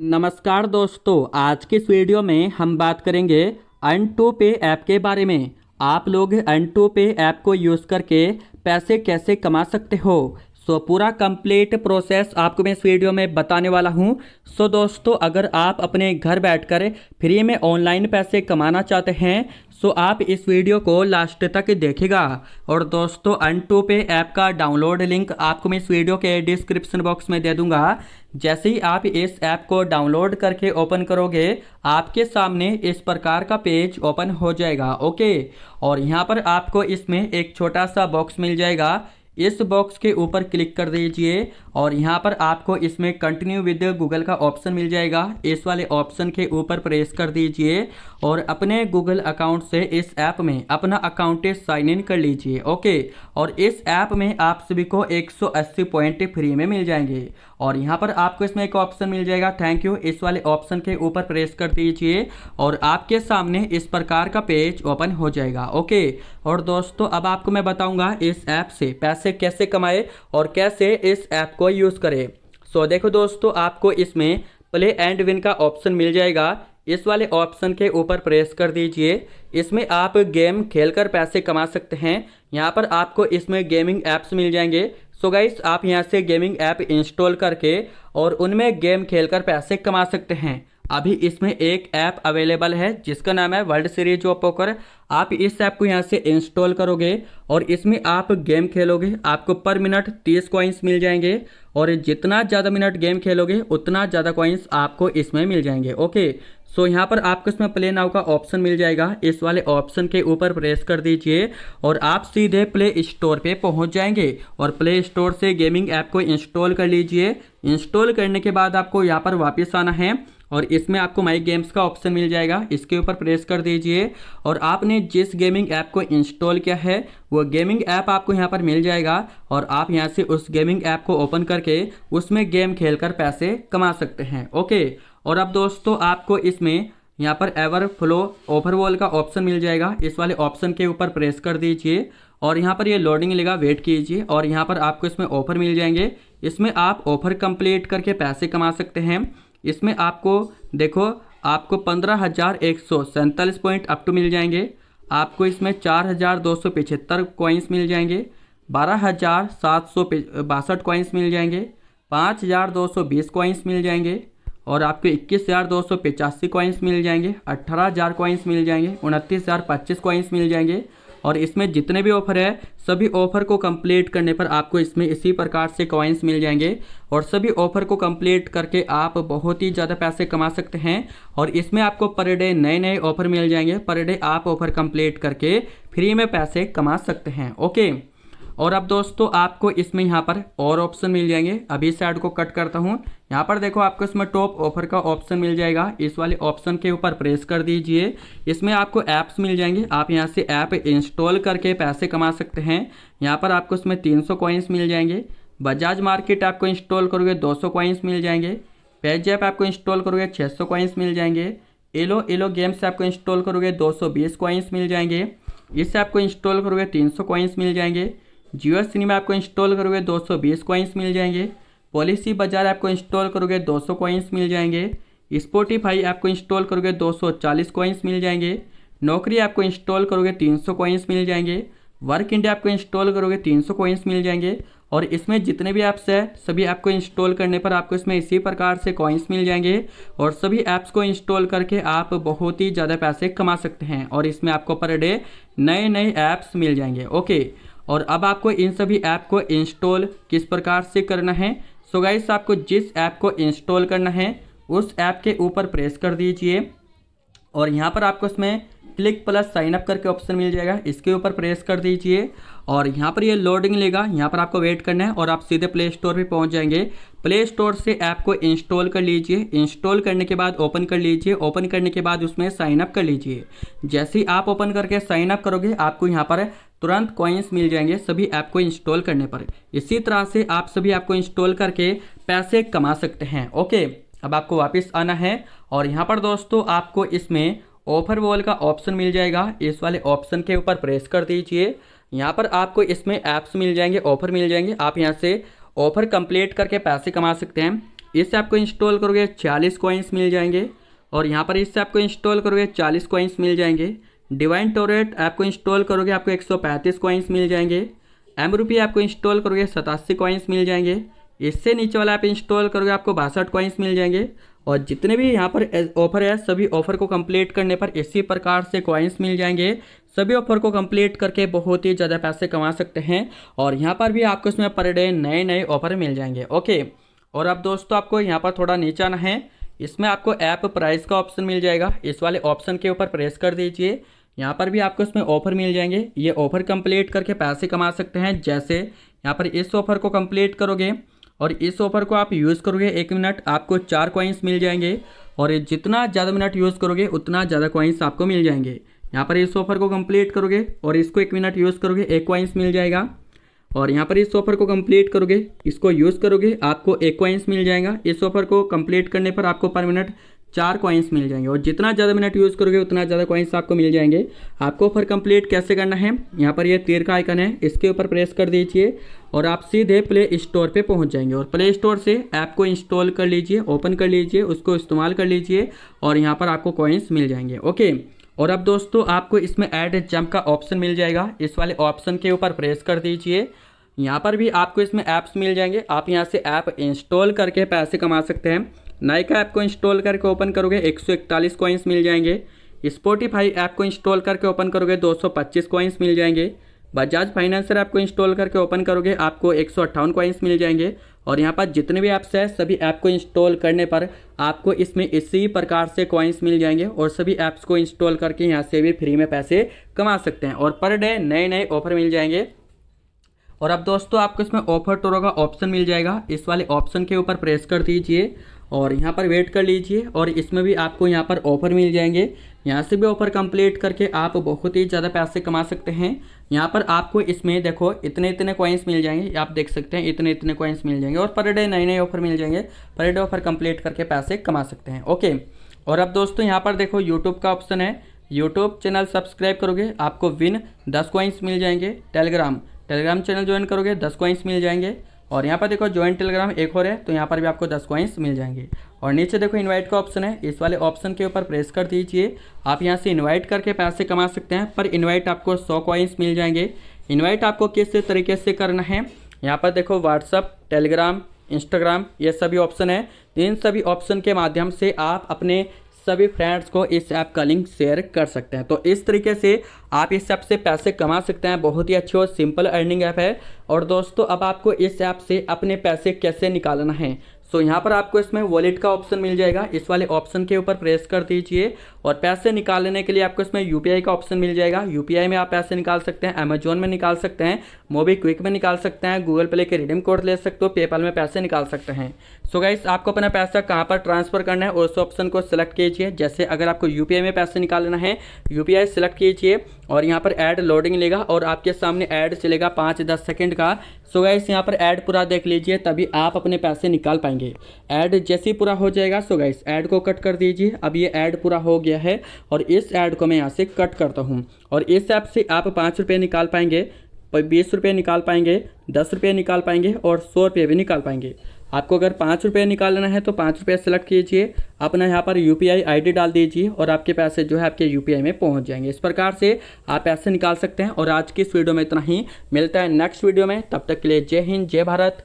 नमस्कार दोस्तों आज के इस वीडियो में हम बात करेंगे अन टू पे ऐप के बारे में आप लोग अन टू पे ऐप को यूज़ करके पैसे कैसे कमा सकते हो सो so, पूरा कंप्लीट प्रोसेस आपको मैं इस वीडियो में बताने वाला हूँ सो so, दोस्तों अगर आप अपने घर बैठकर फ्री में ऑनलाइन पैसे कमाना चाहते हैं सो so, आप इस वीडियो को लास्ट तक देखेगा और दोस्तों अन टू पे ऐप का डाउनलोड लिंक आपको मैं इस वीडियो के डिस्क्रिप्शन बॉक्स में दे दूंगा जैसे ही आप इस ऐप को डाउनलोड करके ओपन करोगे आपके सामने इस प्रकार का पेज ओपन हो जाएगा ओके और यहाँ पर आपको इसमें एक छोटा सा बॉक्स मिल जाएगा इस बॉक्स के ऊपर क्लिक कर दीजिए और यहाँ पर आपको इसमें कंटिन्यू विद गूगल का ऑप्शन मिल जाएगा इस वाले ऑप्शन के ऊपर प्रेस कर दीजिए और अपने गूगल अकाउंट से इस ऐप में अपना अकाउंट साइन इन कर लीजिए ओके और इस ऐप में आप सभी को 180 पॉइंट फ्री में मिल जाएंगे और यहाँ पर आपको इसमें एक ऑप्शन मिल जाएगा थैंक यू इस वाले ऑप्शन के ऊपर प्रेस कर दीजिए और आपके सामने इस प्रकार का पेज ओपन हो जाएगा ओके और दोस्तों अब आपको मैं बताऊँगा इस ऐप से पैसे कैसे कमाए और कैसे इस ऐप को यूज़ करें सो देखो दोस्तों आपको इसमें प्ले एंड विन का ऑप्शन मिल जाएगा इस वाले ऑप्शन के ऊपर प्रेस कर दीजिए इसमें आप गेम खेलकर पैसे कमा सकते हैं यहाँ पर आपको इसमें गेमिंग ऐप्स मिल जाएंगे सो गाइस आप यहाँ से गेमिंग ऐप इंस्टॉल करके और उनमें गेम खेलकर पैसे कमा सकते हैं अभी इसमें एक ऐप अवेलेबल है जिसका नाम है वर्ल्ड सीरीज ऑफ पोकर आप इस ऐप को यहाँ से इंस्टॉल करोगे और इसमें आप गेम खेलोगे आपको पर मिनट तीस कॉइन्स मिल जाएंगे और जितना ज़्यादा मिनट गेम खेलोगे उतना ज़्यादा कॉइन्स आपको इसमें मिल जाएंगे ओके सो so, यहाँ पर आपको इसमें प्ले नाउ का ऑप्शन मिल जाएगा इस वाले ऑप्शन के ऊपर प्रेस कर दीजिए और आप सीधे प्ले स्टोर पे पहुँच जाएंगे और प्ले स्टोर से गेमिंग ऐप को इंस्टॉल कर लीजिए इंस्टॉल करने के बाद आपको यहाँ पर वापस आना है और इसमें आपको माई गेम्स का ऑप्शन मिल जाएगा इसके ऊपर प्रेस कर दीजिए और आपने जिस गेमिंग ऐप को इंस्टॉल किया है वो गेमिंग ऐप आपको यहाँ पर मिल जाएगा और आप यहाँ से उस गेमिंग ऐप को ओपन करके उसमें गेम खेलकर पैसे कमा सकते हैं ओके और अब दोस्तों आपको इसमें यहाँ पर एवर फ्लो ओवरवॉल का ऑप्शन मिल जाएगा इस वाले ऑप्शन के ऊपर प्रेस कर दीजिए और यहाँ पर ये लोडिंग लेगा वेट कीजिए और यहाँ पर आपको इसमें ऑफर मिल जाएंगे इसमें आप ऑफर कंप्लीट करके पैसे कमा सकते हैं इसमें आपको देखो आपको पंद्रह हज़ार एक सौ सैंतालीस पॉइंट अप टू मिल जाएंगे आपको इसमें चार हज़ार दो सौ पिछहत्तर कॉइन्स मिल जाएंगे बारह हज़ार सात सौ बासठ कॉइन्स मिल जाएंगे पाँच हज़ार दो सौ बीस कॉइन्स मिल जाएंगे और आपको इक्कीस हज़ार दो सौ पचासी कॉइन्स मिल जाएंगे अट्ठारह हज़ार कॉइन्स मिल जाएंगे उनतीस हज़ार पच्चीस कॉइन्स मिल जाएंगे और इसमें जितने भी ऑफर है सभी ऑफर को कंप्लीट करने पर आपको इसमें इसी प्रकार से कॉइन्स मिल जाएंगे और सभी ऑफर को कंप्लीट करके आप बहुत ही ज़्यादा पैसे कमा सकते हैं और इसमें आपको पर डे नए नए ऑफर मिल जाएंगे पर डे आप ऑफर कंप्लीट करके फ्री में पैसे कमा सकते हैं ओके और अब दोस्तों आपको इसमें यहाँ पर और ऑप्शन मिल जाएंगे अभी इस ऐड को कट करता हूँ यहाँ पर देखो आपको इसमें टॉप ऑफर का ऑप्शन मिल जाएगा इस वाले ऑप्शन के ऊपर प्रेस कर दीजिए इसमें आपको ऐप्स मिल जाएंगे आप यहाँ से ऐप इंस्टॉल करके पैसे कमा सकते हैं यहाँ पर आपको इसमें तीन सौ मिल जाएंगे बजाज मार्केट आपको इंस्टॉल करोगे दो सौ मिल जाएंगे पेजैप आपको इंस्टॉल करोगे छः सौ मिल जाएंगे एलो एलो गेम्स आपको इंस्टॉल करोगे दो सौ मिल जाएंगे इससे आपको इंस्टॉल करोगे 300 सौ मिल जाएंगे जियो सिनेमा आपको इंस्टॉल करोगे 220 कॉइंस मिल जाएंगे पॉलिसी बाजार आपको इंस्टॉल करोगे 200 कॉइंस मिल जाएंगे स्पोटिफाई आपको इंस्टॉल करोगे 240 कॉइन्स मिल जाएंगे नौकरी आपको इंस्टॉल करोगे 300 कॉइंस मिल जाएंगे वर्क इंडिया आपको इंस्टॉल करोगे 300 कॉइंस मिल जाएंगे और इसमें जितने भी ऐप्स हैं सभी ऐप को इंस्टॉल करने पर आपको इसमें इसी प्रकार से कॉइन्स मिल जाएंगे और सभी ऐप्स को इंस्टॉल करके आप बहुत ही ज़्यादा पैसे कमा सकते हैं और इसमें आपको पर डे नए नए ऐप्स मिल जाएंगे ओके और अब आपको इन सभी ऐप को इंस्टॉल किस प्रकार से करना है सो गाइस आपको जिस ऐप को इंस्टॉल करना है उस ऐप के ऊपर प्रेस कर दीजिए और यहाँ पर आपको इसमें क्लिक प्लस साइन अप करके ऑप्शन मिल जाएगा इसके ऊपर प्रेस कर दीजिए और यहाँ पर ये यह लोडिंग लेगा यहाँ पर आपको वेट करना है और आप सीधे प्ले स्टोर पर पहुँच जाएंगे प्ले स्टोर से ऐप को इंस्टॉल कर लीजिए इंस्टॉल करने के बाद ओपन कर लीजिए ओपन करने के बाद उसमें साइन अप कर लीजिए जैसे ही आप ओपन करके साइन अप करोगे आपको यहाँ पर तुरंत कॉइन्स मिल जाएंगे सभी ऐप को इंस्टॉल करने पर इसी तरह से आप सभी ऐप को इंस्टॉल करके पैसे कमा सकते हैं ओके अब आपको वापस आना है और यहाँ पर दोस्तों आपको इसमें ऑफर वॉल का ऑप्शन मिल जाएगा इस वाले ऑप्शन के ऊपर प्रेस कर दीजिए यहाँ पर आपको इसमें ऐप्स मिल जाएंगे ऑफर मिल जाएंगे आप यहाँ से ऑफर कंप्लीट करके पैसे कमा सकते हैं इस ऐप को इंस्टॉल करोगे 40 कॉइन्स मिल जाएंगे और यहाँ पर इस ऐप को इंस्टॉल करोगे 40 कॉइन्स मिल जाएंगे डिवाइन टोरेट ऐप को इंस्टॉल करोगे आपको एक सौ पैंतीस कॉइंस मिल जाएंगे एम रुपये आपको इंस्टॉल करोगे सतासी कॉइन्स मिल जाएंगे इससे नीचे वाला आप इंस्टॉल करोगे आपको बासठ कॉइंस मिल जाएंगे और जितने भी यहाँ पर ऑफर है सभी ऑफर को कंप्लीट करने पर इसी प्रकार से कॉइन्स मिल जाएंगे सभी ऑफर को कंप्लीट करके बहुत ही ज़्यादा पैसे कमा सकते हैं और यहाँ पर भी आपको इसमें पर डे नए नए ऑफर मिल जाएंगे ओके और अब दोस्तों आपको यहाँ पर थोड़ा नीचे आना है इसमें आपको ऐप प्राइस का ऑप्शन मिल जाएगा इस वाले ऑप्शन के ऊपर प्रेस कर दीजिए यहाँ पर भी आपको इसमें ऑफर मिल जाएंगे ये ऑफर कंप्लीट करके पैसे कमा सकते हैं जैसे यहाँ पर इस ऑफर को कंप्लीट करोगे और इस ऑफर को आप यूज़ करोगे एक मिनट आपको चार कॉइन्स मिल जाएंगे और जितना ज़्यादा मिनट यूज़ करोगे उतना ज़्यादा कॉइन्स आपको मिल जाएंगे यहाँ पर इस ऑफर को कंप्लीट करोगे और इसको एक मिनट यूज़ करोगे एक कॉइन्स मिल जाएगा और यहाँ पर इस ऑफर को कंप्लीट करोगे इसको यूज़ करोगे आपको एक कॉइंस मिल जाएगा इस ऑफर को कंप्लीट करने पर आपको पर मिनट चार कॉइंस मिल जाएंगे और जितना ज़्यादा मिनट यूज़ करोगे उतना ज़्यादा कॉइन्स आपको मिल जाएंगे आपको ऑफर कंप्लीट कैसे करना है यहाँ पर ये तीर का आइकन है इसके ऊपर प्रेस कर दीजिए और आप सीधे प्ले स्टोर पे पहुँच जाएंगे और प्ले स्टोर से ऐप को इंस्टॉल कर लीजिए ओपन कर लीजिए उसको इस्तेमाल कर लीजिए और यहाँ पर आपको कॉइन्स मिल जाएंगे ओके और अब दोस्तों आपको इसमें ऐड जंप का ऑप्शन मिल जाएगा इस वाले ऑप्शन के ऊपर प्रेस कर दीजिए यहाँ पर भी आपको इसमें ऐप्स मिल जाएंगे आप यहाँ से ऐप इंस्टॉल करके पैसे कमा सकते हैं नाइका ऐप को इंस्टॉल करके ओपन करोगे एक सौ इकतालीस कॉइंस मिल जाएंगे स्पोटीफाई ऐप को इंस्टॉल करके ओपन करोगे दो सौ पच्चीस कॉइंस मिल जाएंगे बजाज फाइनेंसर ऐप को इंस्टॉल करके ओपन करोगे आपको एक सौ अट्ठावन कॉइन्स मिल जाएंगे और यहाँ पर जितने भी ऐप्स हैं सभी ऐप को इंस्टॉल करने पर आपको इसमें इसी प्रकार से कॉइन्स मिल जाएंगे और सभी ऐप्स को इंस्टॉल करके यहाँ से भी फ्री में पैसे कमा सकते हैं और पर डे नए नए ऑफर मिल जाएंगे और अब दोस्तों आपको इसमें ऑफर टोरो का ऑप्शन मिल जाएगा इस वाले ऑप्शन के ऊपर प्रेस कर दीजिए और यहाँ पर वेट कर लीजिए और इसमें भी आपको यहाँ पर ऑफ़र मिल जाएंगे यहाँ से भी ऑफ़र कंप्लीट करके आप बहुत ही ज़्यादा पैसे कमा सकते हैं यहाँ पर आपको इसमें देखो इतने इतने कॉइन्स मिल जाएंगे आप देख सकते हैं इतने इतने कॉइन्स मिल जाएंगे और पर डे नए नए ऑफ़र मिल जाएंगे पर डे ऑफ़र कंप्लीट करके पैसे कमा सकते हैं ओके और अब दोस्तों यहाँ पर देखो यूट्यूब का ऑप्शन है यूट्यूब चैनल सब्सक्राइब करोगे आपको विन दस कॉइन्स मिल जाएंगे टेलीग्राम टेलीग्राम चैनल ज्वाइन करोगे दस कॉइन्स मिल जाएंगे और यहाँ पर देखो ज्वाइंट टेलीग्राम एक और है तो यहाँ पर भी आपको दस कॉइंस मिल जाएंगे और नीचे देखो इनवाइट का ऑप्शन है इस वाले ऑप्शन के ऊपर प्रेस कर दीजिए आप यहाँ से इनवाइट करके पैसे कमा सकते हैं पर इनवाइट आपको सौ कॉइंस मिल जाएंगे इनवाइट आपको किस तरीके से करना है यहाँ पर देखो व्हाट्सअप टेलीग्राम इंस्टाग्राम ये सभी ऑप्शन है इन सभी ऑप्शन के माध्यम से आप अपने सभी फ्रेंड्स को इस ऐप का लिंक शेयर कर सकते हैं तो इस तरीके से आप इस ऐप से पैसे कमा सकते हैं बहुत ही अच्छी और सिंपल अर्निंग ऐप है और दोस्तों अब आपको इस ऐप से अपने पैसे कैसे निकालना है सो तो यहाँ पर आपको इसमें वॉलेट का ऑप्शन मिल जाएगा इस वाले ऑप्शन के ऊपर प्रेस कर दीजिए और पैसे निकालने के लिए आपको इसमें यू का ऑप्शन मिल जाएगा यू में आप पैसे निकाल सकते हैं अमेजोन में निकाल सकते हैं मोबी क्विक में निकाल सकते हैं गूगल पे के रिडीम कोड ले सकते हो पेपाल में पैसे निकाल सकते हैं सो गाइस आपको अपना पैसा कहाँ पर ट्रांसफर करना है उस ऑप्शन को सिलेक्ट कीजिए जैसे अगर आपको यू में पैसे निकालना है यू सिलेक्ट कीजिए और यहाँ पर ऐड लोडिंग लेगा और आपके सामने ऐड चलेगा पाँच दस सेकेंड का सो गाइस यहाँ पर ऐड पूरा देख लीजिए तभी आप अपने पैसे निकाल पाएंगे करेंगे ऐड जैसे ही पूरा हो जाएगा सो गाइस ऐड को कट कर दीजिए अब ये ऐड पूरा हो गया है और इस ऐड को मैं यहाँ से कट करता हूँ और इस ऐप से आप पाँच रुपये निकाल पाएंगे बीस रुपये निकाल पाएंगे दस रुपये निकाल पाएंगे और सौ रुपये भी निकाल पाएंगे आपको अगर पाँच रुपये निकालना है तो पाँच रुपये सेलेक्ट कीजिए अपना यहाँ पर यू पी डाल दीजिए और आपके पैसे जो है आपके यू में पहुँच जाएंगे इस प्रकार से आप पैसे निकाल सकते हैं और आज की इस वीडियो में इतना ही मिलता है नेक्स्ट वीडियो में तब तक के लिए जय हिंद जय भारत